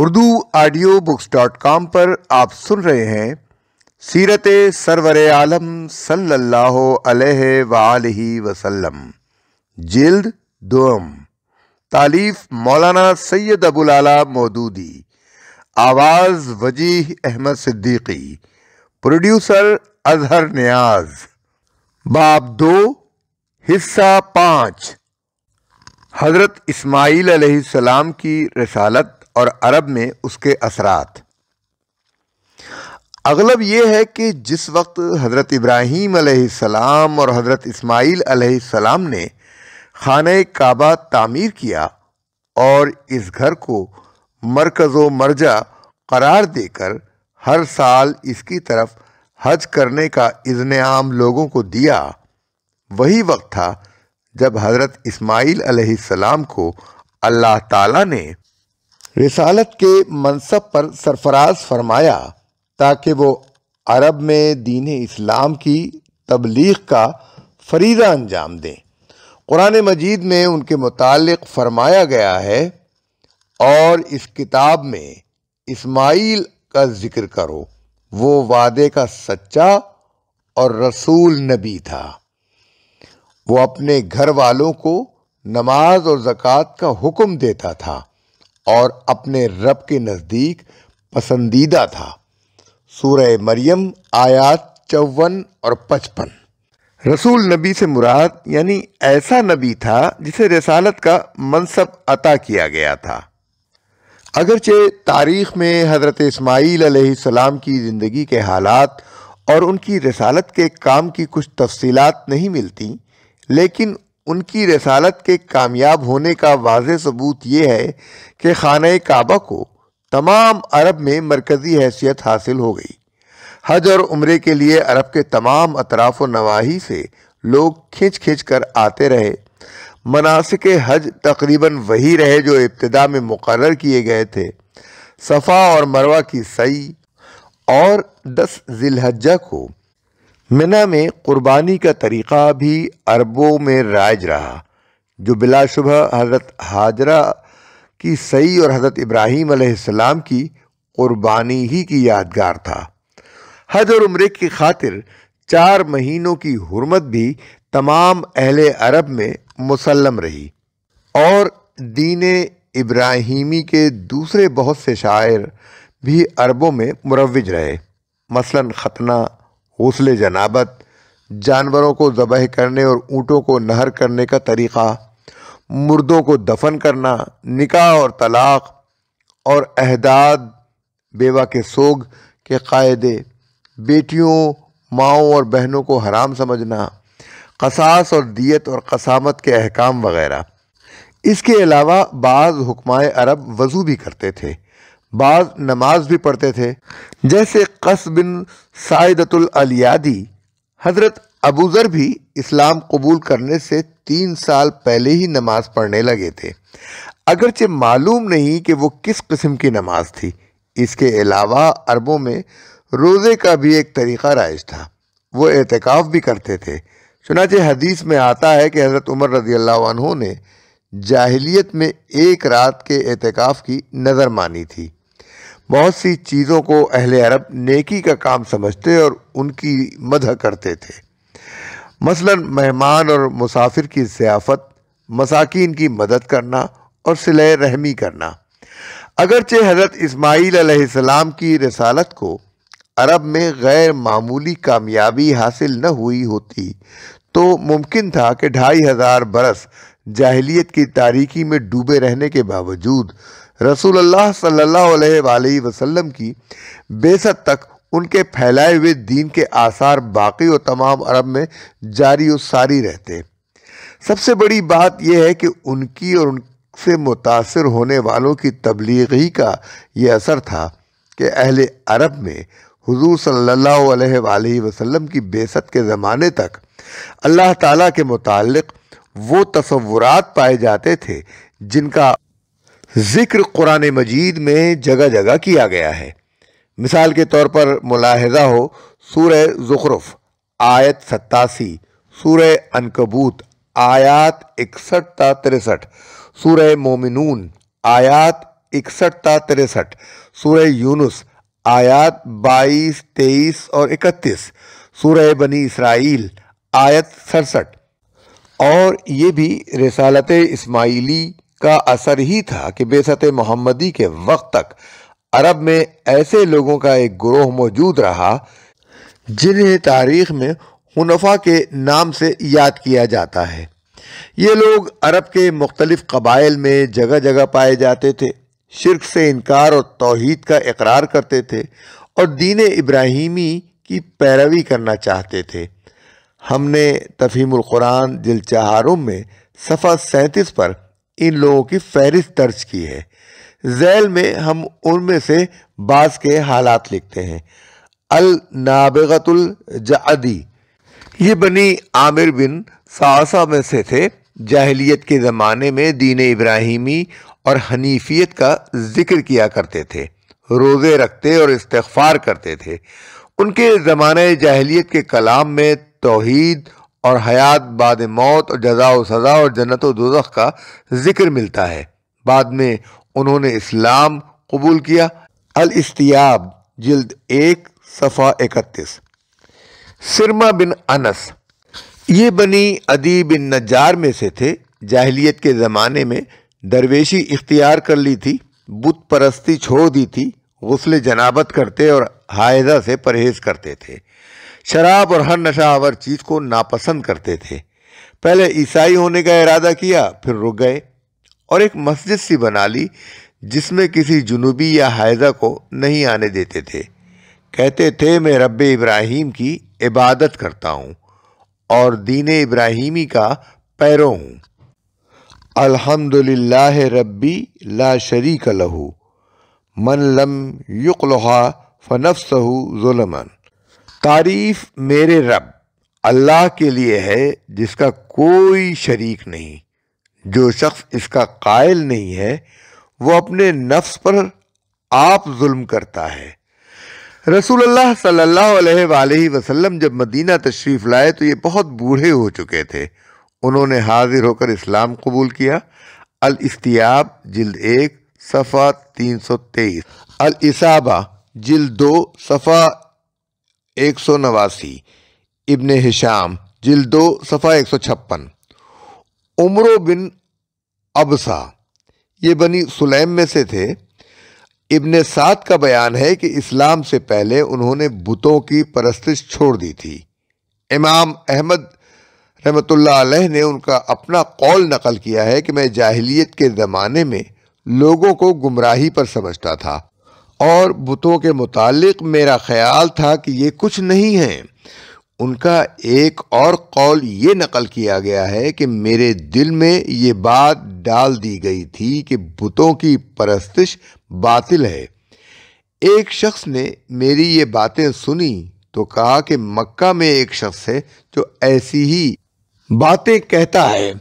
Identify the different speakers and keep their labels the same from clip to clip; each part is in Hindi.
Speaker 1: Urdu audio books dot com पर आप सुन रहे हैं सीरत सरवर आलम सल्लल्लाहु वसल्लम जिल्द दोम तालीफ मौलाना सैयद अबुल आला मोदूदी आवाज़ वजीह अहमद सिद्दीकी प्रोड्यूसर अजहर न्याज बाब दो हिस्सा पाँच हज़रत इस्माईल सलाम की रसालत और अरब में उसके असरात अगलब यह है कि जिस वक्त हज़रत इब्राहीम सलाम और हज़रत इस्माईल सलाम ने खान काबा तामीर किया और इस घर को मरकज़ मरजा करार देकर हर साल इसकी तरफ हज करने का इज़न आम लोगों को दिया वही वक्त था जब हज़रत इस्माइल सलाम को अल्लाह ताला ने रिसालत के मनसब पर सरफराज फरमाया ताकि वो अरब में दीन इस्लाम की तबलीग का फरीदा अंजाम दें कुरान मजीद में उनके मुतालिक फरमाया गया है और इस किताब में इस्माइल का ज़िक्र करो वो वादे का सच्चा और रसूल नबी था वो अपने घर वालों को नमाज और ज़क़़त का हुक्म देता था और अपने रब के नज़दीक पसंदीदा था सूर्य मरियम आयात चौवन और पचपन रसूल नबी से मुराद यानी ऐसा नबी था जिसे रसालत का मनसब अता किया गया था अगरचे तारीख़ में हज़रत इसमाईल सलाम की ज़िंदगी के हालात और उनकी रसालत के काम की कुछ तफसीलात नहीं मिलती लेकिन उनकी रसालत के कामयाब होने का वाज सबूत ये है कि खाना काबा को तमाम अरब में मरकज़ी हैसियत हासिल हो गई हज और उम्र के लिए अरब के तमाम अतराफ़ नवाही से लोग खिंच खिंच कर आते रहे मनासिक हज तकरीबन वही रहे जो इब्तदा में मुकर किए गए थे सफ़ा और मरवा की सई और दस जिलहजा को मिना में कुर्बानी का तरीक़ा भी अरबों में राज रहा जो बिलाशुबह हज़रत हाजरा की सई और हज़रत इब्राहीम आसमाम की कुर्बानी ही की यादगार था हज और उम्र की खातिर चार महीनों की हरमत भी तमाम अहल अरब में मुसलम रही और दीन इब्राहिमी के दूसरे बहुत से शायर भी अरबों में मुरवज रहे मसलन ख़तना हौसले जनाबत जानवरों को जबह करने और ऊँटों को नहर करने का तरीक़ा मुर्दों को दफन करना निकाह और तलाक़ और अहदाद बेवा के सोग के कायदे बेटियों माओ और बहनों को हराम समझना कसास और दियत और कसामत के अहकाम वगैरह इसके अलावा बाज़ हुक्माए अरब वज़ू भी करते थे बाज़ नमाज भी पढ़ते थे जैसे कस बिन सायदतुल अलियादी हज़रत अबूज़र भी इस्लाम कबूल करने से तीन साल पहले ही नमाज़ पढ़ने लगे थे अगरचे मालूम नहीं कि वो किस किस्म की नमाज थी इसके अलावा अरबों में रोज़े का भी एक तरीक़ा राइज था वो एहतिकाफ भी करते थे चुनाचे हदीस में आता है कि हज़रत उमर रज़ी अल्लाह ने जाहिलियत में एक रात के एहतिकाफ की नज़र मानी थी बहुत सी चीज़ों को अहल अरब नेकी का काम समझते और उनकी मदह करते थे मसलन मेहमान और मुसाफिर की सियाफ़त मसाकिन की मदद करना और सिल रहमी करना अगरचे हज़रत इसमाईल की रसालत को अरब में गैर मामूली कामयाबी हासिल न हुई होती तो मुमकिन था कि ढाई हज़ार बरस जाहलीत की तारीखी में डूबे रहने के बावजूद रसूल अल्लाह सल्लल्लाहु अलैहि वसल्लम की बेसत तक उनके फैलाए हुए दीन के आसार बाकी और तमाम अरब में जारी और सारी रहते सबसे बड़ी बात यह है कि उनकी और उनसे मुतासर होने वालों की तबलीग ही का ये असर था कि अहल अरब में हुजूर सल्लल्लाहु अलैहि वसल्लम की बेसत के ज़माने तक अल्लाह ताला के मुतालिक वो तस्वुरात पाए जाते थे जिनका ज़िक्र कुरान मजीद में जगह जगह किया गया है मिसाल के तौर पर मुलाहजा हो सूर ज़ुखरफ आयत सत्तासी सूर अनकबूत आयात इकसठ ता तिरसठ सूर मोमिनून आयात इकसठ ता तिरसठ सूर यूनुस आयात बाईस तेईस और इकतीस सूर बनी इसराइल आयत सड़सठ और ये भी रसालत इसमाइली का असर ही था कि बेसत मोहम्मदी के वक्त तक अरब में ऐसे लोगों का एक ग्रोह मौजूद रहा जिन्हें तारीख में हनफा के नाम से याद किया जाता है ये लोग अरब के मुख्तलिफ कबाइल में जगह जगह पाए जाते थे शिरक से इनकार और तोहद का इकरार करते थे और दीन इब्राहिमी की पैरवी करना चाहते थे हमने तफीमुल कुरान दिल में सफ़ा सैंतीस पर इन लोगों की फहरिस्त दर्ज की है जैल में हम उनमें से बास के हालात लिखते हैं अल नाबगतुल जादी ये बनी आमिर बिन सासा में से थे जाहलीत के ज़माने में दीन इब्राहिमी और हनीफियत का जिक्र किया करते थे रोज़े रखते और इस्तफ़ार करते थे उनके ज़माने जाहलीत के कलाम में तोहद और हयात बाद मौत और जजा सज़ा और जन्नत व दोजख का जिक्र मिलता है बाद में उन्होंने इस्लाम कबूल किया अल इस्तियाब जल्द एक सफ़ा इकतीस सिरमा बिन अनस ये बनी अदी बिन नजार में से थे जाहलीत के ज़माने में दरवेशी इख्तियार कर ली थी बुत परस्ती छोड़ दी थी गसल जनाबत करते और हायदा से परहेज़ करते थे शराब और हर नशावर चीज़ को नापसंद करते थे पहले ईसाई होने का इरादा किया फिर रुक गए और एक मस्जिद सी बना ली जिसमें किसी जुनूबी या हायजा को नहीं आने देते थे कहते थे मैं रब इब्राहिम की इबादत करता हूँ और दीन इब्राहिमी का पैरों हूँ अल्हम्दुलिल्लाह रब्बी ला शरीक लहू मन लम युकलहा सहू जुलमन तारीफ मेरे रब अल्लाह के लिए है जिसका कोई शरीक नहीं जो शख्स इसका कायल नहीं है वो अपने नफ्स पर आप जुल्म करता है रसूल अल्लाह सल्लल्लाहु अलैहि वसल्लम जब मदीना तशरीफ़ लाए तो ये बहुत बूढ़े हो चुके थे उन्होंने हाजिर होकर इस्लाम कबूल किया अल इस्तियाब जिल्द एक सफ़ा 323 अल इसाबा जिल्द दो सफ़ा एक सौ नवासी इबन हिशाम जिल दो सफ़ा एक सौ छप्पन उम्र बिन अबसा ये बनी सुलेम में से थे इबन सात का बयान है कि इस्लाम से पहले उन्होंने बुतों की परस्तिश छोड़ दी थी इमाम अहमद रहमतुल्लाह अलैह ने उनका अपना कौल नकल किया है कि मैं जाहिलियत के ज़माने में लोगों को गुमराही पर समझता था और बुतों के मुतालिक मेरा ख्याल था कि ये कुछ नहीं है उनका एक और कौल ये नकल किया गया है कि मेरे दिल में ये बात डाल दी गई थी कि बुतों की परस्तिश बातिल है एक शख्स ने मेरी ये बातें सुनी तो कहा कि मक्का में एक शख्स है जो ऐसी ही बातें कहता है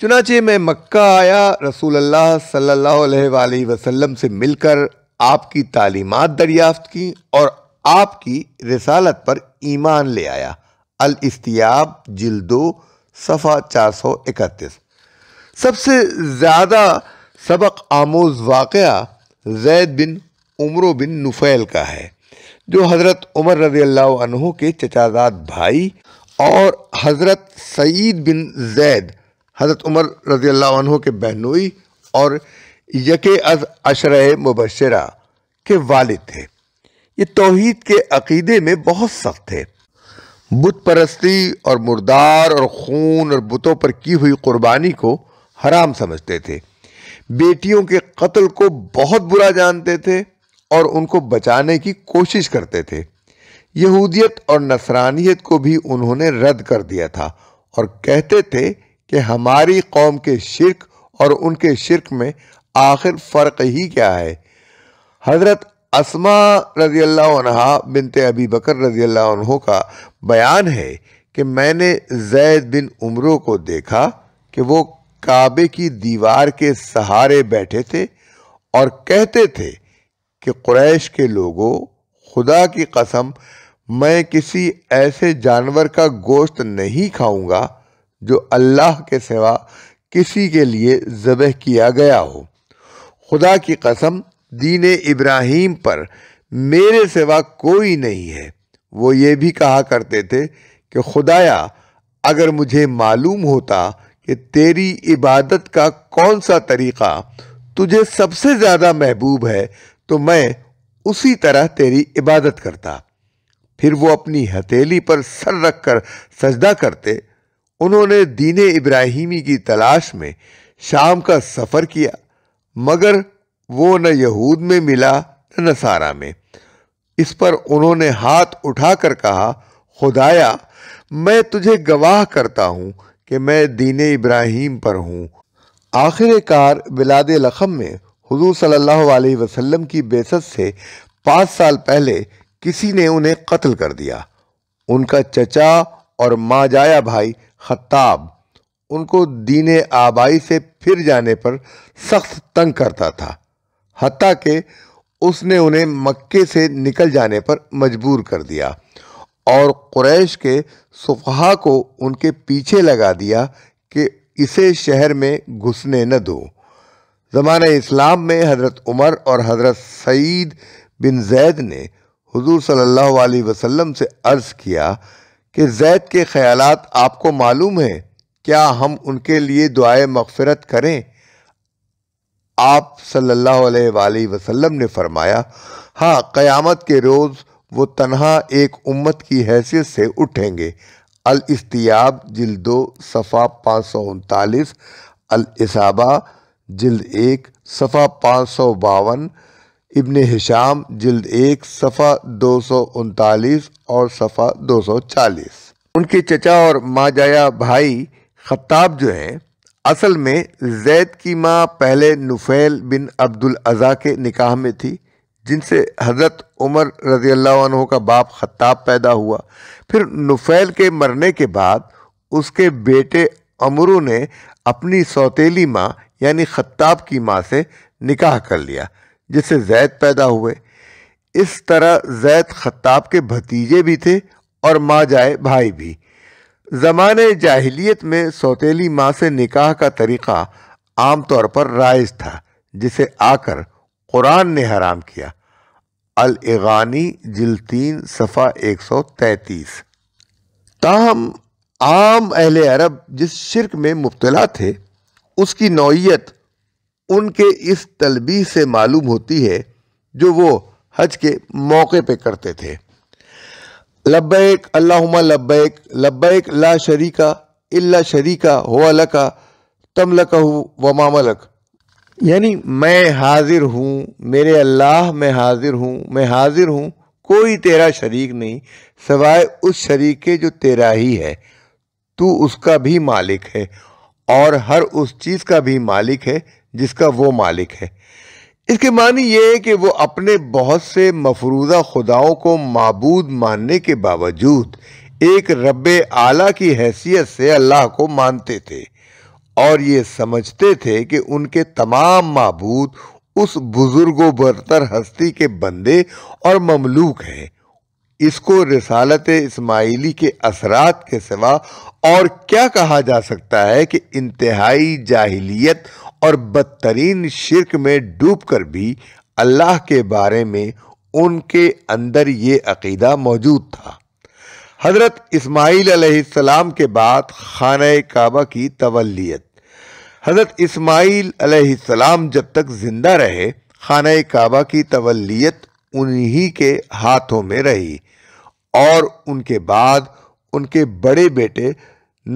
Speaker 1: चुनाचे मैं मक्का आया रसूल अल्लाह सल्लल्लाहु अलैहि वसल्लम से मिलकर आपकी तालीमत दरियाफ्त की और आपकी रसालत पर ईमान ले आया अल इस्तियाब जिल्दो सफ़ा चार सौ इकतीस सबसे ज़्यादा सबक आमोज वाक़ जैद बिन उमर बिन नुफ़ैल का है जो हज़रत उमर रज़ी अल्लाह के चचाजाद भाई और हज़रत सईद बिन जैद हज़रत उमर रज़ी अल्लाह के बहनोई और यके अशर मुबशरा के वालिद थे ये तोहद के अकीदे में बहुत सख्त थे बुत परस्ती और मुर्दार और खून और बुतों पर की हुई कुर्बानी को हराम समझते थे बेटियों के कत्ल को बहुत बुरा जानते थे और उनको बचाने की कोशिश करते थे यहूदियत और नसरानियत को भी उन्होंने रद्द कर दिया था और कहते थे कि हमारी कौम के शिरक और उनके शिरक में आखिर फ़र्क ही क्या है हज़रत असमा रज़ी अल्लाह बिनते अबी बकर रज़ी अल्लाह का बयान है कि मैंने जैद बिन उमरों को देखा कि वो काबे की दीवार के सहारे बैठे थे और कहते थे कि क्रैश के लोगों खुदा की कसम मैं किसी ऐसे जानवर का गोश्त नहीं खाऊंगा जो अल्लाह के सिवा किसी के लिए ज़बह किया गया हो खुदा की कसम दीन इब्राहिम पर मेरे सिवा कोई नहीं है वो ये भी कहा करते थे कि खुदाया अगर मुझे मालूम होता कि तेरी इबादत का कौन सा तरीक़ा तुझे सबसे ज़्यादा महबूब है तो मैं उसी तरह तेरी इबादत करता फिर वो अपनी हथेली पर सर रख कर सजदा करते उन्होंने दीन इब्राहिमी की तलाश में शाम का सफ़र किया मगर वो न यहूद में मिला न नसारा में इस पर उन्होंने हाथ उठाकर कहा खुदाया मैं तुझे गवाह करता हूँ कि मैं दीन इब्राहिम पर हूँ आखिरकार बिलाद लखम में हजू सल्लल्लाहु अलैहि वसल्लम की बेसत से पाँच साल पहले किसी ने उन्हें कत्ल कर दिया उनका चचा और माँ जाया भाई खत्ताब उनको दीन आबाई से फिर जाने पर सख्त तंग करता था हती के उसने उन्हें मक्के से निकल जाने पर मजबूर कर दिया और क्रैश के सुफहा को उनके पीछे लगा दिया कि इसे शहर में घुसने न दो जमाने इस्लाम में हज़रत उमर और हज़रत सईद बिन जैद ने हुजूर सल्लल्लाहु अलैहि वसल्लम से अर्ज़ किया कि जैद के ख़्यालात आपको मालूम हैं क्या हम उनके लिए दुआए मगफरत करें आप सल्लल्लाहु अलैहि वसल्लम ने फरमाया हाँ क़यामत के रोज़ वो तनहा एक उम्मत की हैसियत से उठेंगे अल इस्तियाब जिल्दो सफ़ा पाँच सौ उनतालीस अलसाबा जिल्द एक सफ़ा पाँच सौ बावन इबन हिशाम जिल्द एक सफ़ा दो सौ उनतालीस और सफ़ा दो सौ चालीस उनके चचा और माँ जाया भाई खत्ताब जो हैं असल में जैद की माँ पहले नुफैल बिन अब्दुल अज़ा के निकाह में थी जिनसे हज़रत उमर रज़ी अल्लाह का बाप खत्ताब पैदा हुआ फिर नुफैल के मरने के बाद उसके बेटे अमरू ने अपनी सौतीली माँ यानी खत्ताब की माँ से निकाह कर लिया जिससे जैद पैदा हुए इस तरह जैद खत्ताब के भतीजे भी थे और माँ जाए भाई भी ज़मान जाहलीत में सौतीली माँ से निकाह का तरीक़ा आम तौर पर राइज था जिसे आकर कुरान ने हराम किया अलगानी जिलतीन सफ़ा एक सौ तैतीस ताहम आम अहल अरब जिस शिरक में मुबतला थे उसकी नौीयत उनके इस तलबी से मालूम होती है जो वो हज के मौके पर करते थे लब्बैक अल्लाहुम्मा लब्बैक लब्बैक ला शरीका इल्ला शरीका हुआ लका तम लका व मामलक यानी मैं हाजिर हूँ मेरे अल्लाह मैं हाजिर हूँ मैं हाजिर हूँ कोई तेरा शरीक नहीं सवाए उस शरीक के जो तेरा ही है तू उसका भी मालिक है और हर उस चीज़ का भी मालिक है जिसका वो मालिक है इसके मानी यह है कि वो अपने बहुत से मफरूजा खुदाओं को मबूद मानने के बावजूद एक रब आला की हैसियत से अल्लाह को मानते थे और ये समझते थे कि उनके तमाम मबूद उस बुजुर्गो बरतर हस्ती के बंदे और ममलूक हैं इसको रसालत इस्माइली के असरात के सिवा और क्या कहा जा सकता है कि इंतहाई जाहिलियत और बदतरीन शिरक में डूबकर भी अल्लाह के बारे में उनके अंदर ये अकीदा मौजूद था हज़रत इसमाईल सलाम के बाद खान काबा की तवलीत हज़रत इसमाईल सलाम जब तक ज़िंदा रहे खान काबा की तवलीत उन्हीं के हाथों में रही और उनके बाद उनके बड़े बेटे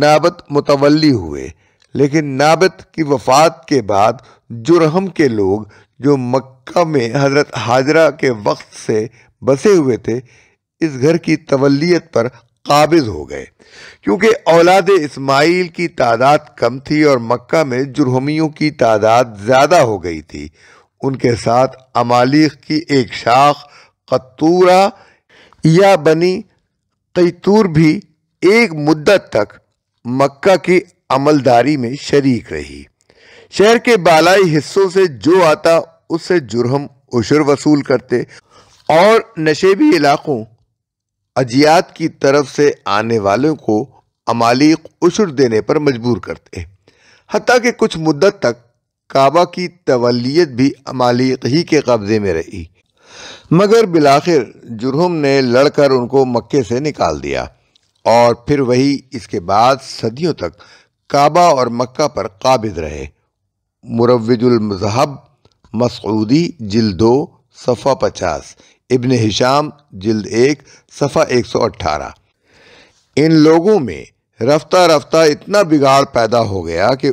Speaker 1: नाबत मुतवली हुए लेकिन नाबत की वफ़ात के बाद जुरहम के लोग जो मक्का में हज़रत हाजरा के वक्त से बसे हुए थे इस घर की तवलीत पर काबिज हो गए क्योंकि औलाद इस्माइल की तादाद कम थी और मक्का में जुर्मियों की तादाद ज़्यादा हो गई थी उनके साथ अमालिक की एक शाख कतूरा या बनी कैतूर भी एक मुद्दत तक मक्का की अमलदारी में शरीक रही शहर के बालाई हिस्सों से जो आता उससे जुर्म उशर वसूल करते और नशेबी इलाकों अजियात की तरफ से आने वालों को अमाली उशर देने पर मजबूर करते हती कि कुछ मुद्दत तक काबा की तवलीत भी अमालिक ही के कब्ज़े में रही मगर बिलाखिर जुर्म ने लड़कर उनको मक्के से निकाल दिया और फिर वही इसके बाद सदियों तक काबा और मक्का पर काबिद रहे मुरवजुलमजहब मसऊदी जल्द दो सफ़ा पचास इबन हिशाम जल्द एक सफ़ा एक सौ अट्ठारह इन लोगों में रफ्ता रफ्ता इतना बिगाड़ पैदा हो गया कि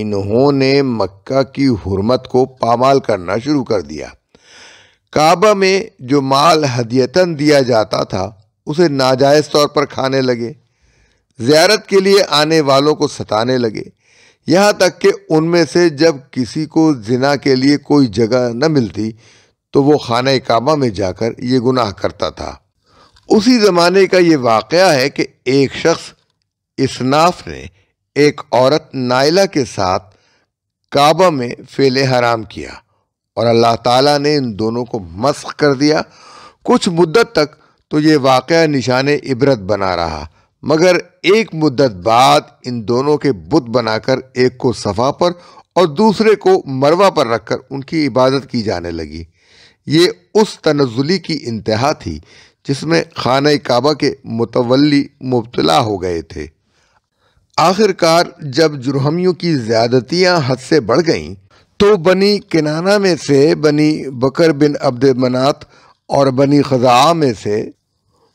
Speaker 1: इन्होंने मक्का की हरमत को पामाल करना शुरू कर दिया काबा में जो माल हदियतन दिया जाता था उसे नाजायज़ तौर पर खाने लगे ज़्यारत के लिए आने वालों को सताने लगे यहाँ तक कि उनमें से जब किसी को जिना के लिए कोई जगह न मिलती तो वो खाना काबा में जाकर ये गुनाह करता था उसी ज़माने का ये वाक़ है कि एक शख्स इसनाफ ने एक औरत नायला के साथ काबा में फेले हराम किया और अल्लाह ताला ने इन दोनों को मस्क कर दिया कुछ मुद्दत तक तो ये वाक़ निशान इबरत बना रहा मगर एक मुद्दत बाद इन दोनों के बुत बनाकर एक को सफ़ा पर और दूसरे को मरवा पर रखकर उनकी इबादत की जाने लगी ये उस तनजुली की इंतहा थी जिसमें खाना काबा के मुतवली मुबतला हो गए थे आखिरकार जब जुर्हमियों की ज़्यादतियाँ हद से बढ़ गईं तो बनी किनाना में से बनी बकर बिन अब्द मनात और बनी खजा में से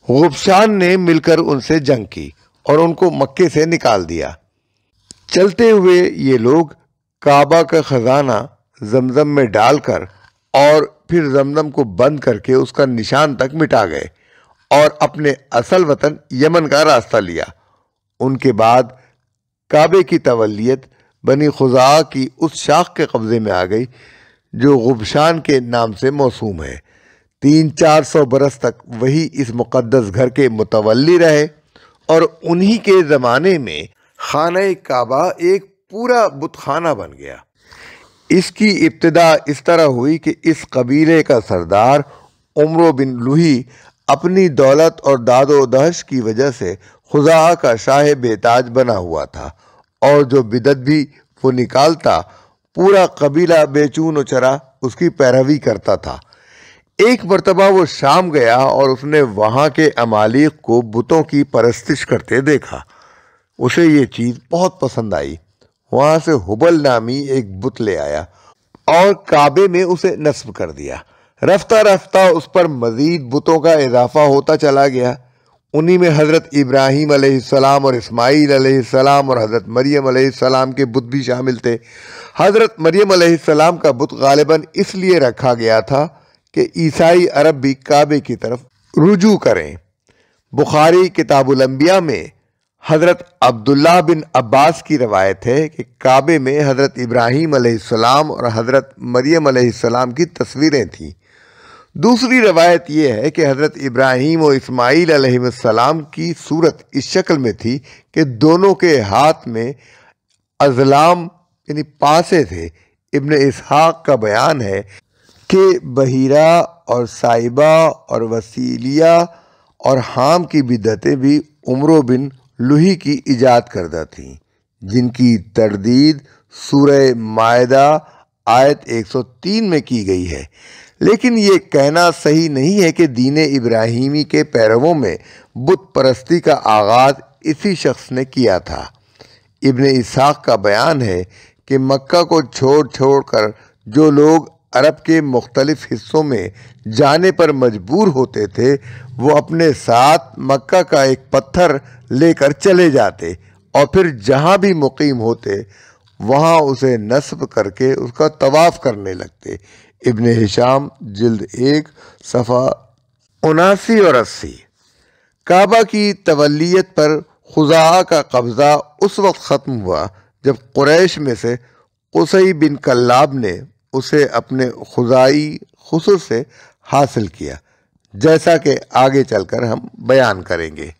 Speaker 1: गुबशान ने मिलकर उनसे जंग की और उनको मक्के से निकाल दिया चलते हुए ये लोग काबा का खजाना जमजम में डालकर और फिर जमजम को बंद करके उसका निशान तक मिटा गए और अपने असल वतन यमन का रास्ता लिया उनके बाद काबे की तवलियत बनी खुजा की उस शाख के कब्ज़े में आ गई जो गुबशान के नाम से मौसूम है तीन चार सौ बरस तक वही इस मुक़दस घर के मुतवली रहे और उन्हीं के ज़माने में खान काबा एक पूरा बुतखाना बन गया इसकी इब्तदा इस तरह हुई कि इस कबीले का सरदार उम्र बिन लूही अपनी दौलत और दादो दहश की वजह से खुजा का शाह बेताज बना हुआ था और जो बिदत भी वो निकालता पूरा कबीला बेचून उचरा उसकी पैरवी करता था एक मरतबा वो शाम गया और उसने वहाँ के अमालिक को बुतों की परस्तिश करते देखा उसे ये चीज़ बहुत पसंद आई वहाँ से हुबल नामी एक बुत ले आया और काबे में उसे नस्ब कर दिया रफ्ता रफ्ता उस पर मज़ीद बुतों का इजाफा होता चला गया उन्हीं में हज़रत इब्राहिम आसमाम और इस्माईल और हज़रत मरियम आसमाम के बुत भी शामिल थे हज़रत मरियम आसमाम का बुत गालिबा इसलिए रखा गया था कि ईसाई अरब भी काबे की तरफ रुजू करें बुखारी किताबुलंबिया में हज़रत अब्दुल्ला बिन अब्बास की रवायत है कि काबे में हज़रत इब्राहीम अलैहिस्सलाम और हज़रत मरियम अलैहिस्सलाम की तस्वीरें थीं दूसरी रवायत यह है कि हज़रत इब्राहीम और इस्माइल अलैहिस्सलाम की सूरत इस शक्ल में थी कि दोनों के हाथ में अजलाम यानी पासे थे इब्ने इसहाक का बयान है कि बहीरा और साइबा और वसीलिया और हाम की बिदतें भी उम्र बिन लुही की ईजाद करदा थीं जिनकी तरदीद सूर्य मायदा आयत 103 में की गई है लेकिन ये कहना सही नहीं है कि दीन इब्राहिमी के पैरवों में बुत परस्ती का आगाज़ इसी शख्स ने किया था इबन इसाक का बयान है कि मक्का को छोड़ छोड़ कर जो लोग अरब के मुख्तलिफ हिस्सों में जाने पर मजबूर होते थे वो अपने साथ मक्का का एक पत्थर लेकर चले जाते और फिर जहाँ भी मुकीम होते वहाँ उसे नस्ब करके उसका तवाफ़ करने लगते इबन हिशाम जल्द एक सफ़ा उनासी और अस्सी काबा की तवलीत पर खुजा का कब्ज़ा उस वक्त ख़त्म हुआ जब क्रैश में से उसई बिन कल्लाब ने उसे अपने खुदाई खसूस से हासिल किया जैसा कि आगे चलकर हम बयान करेंगे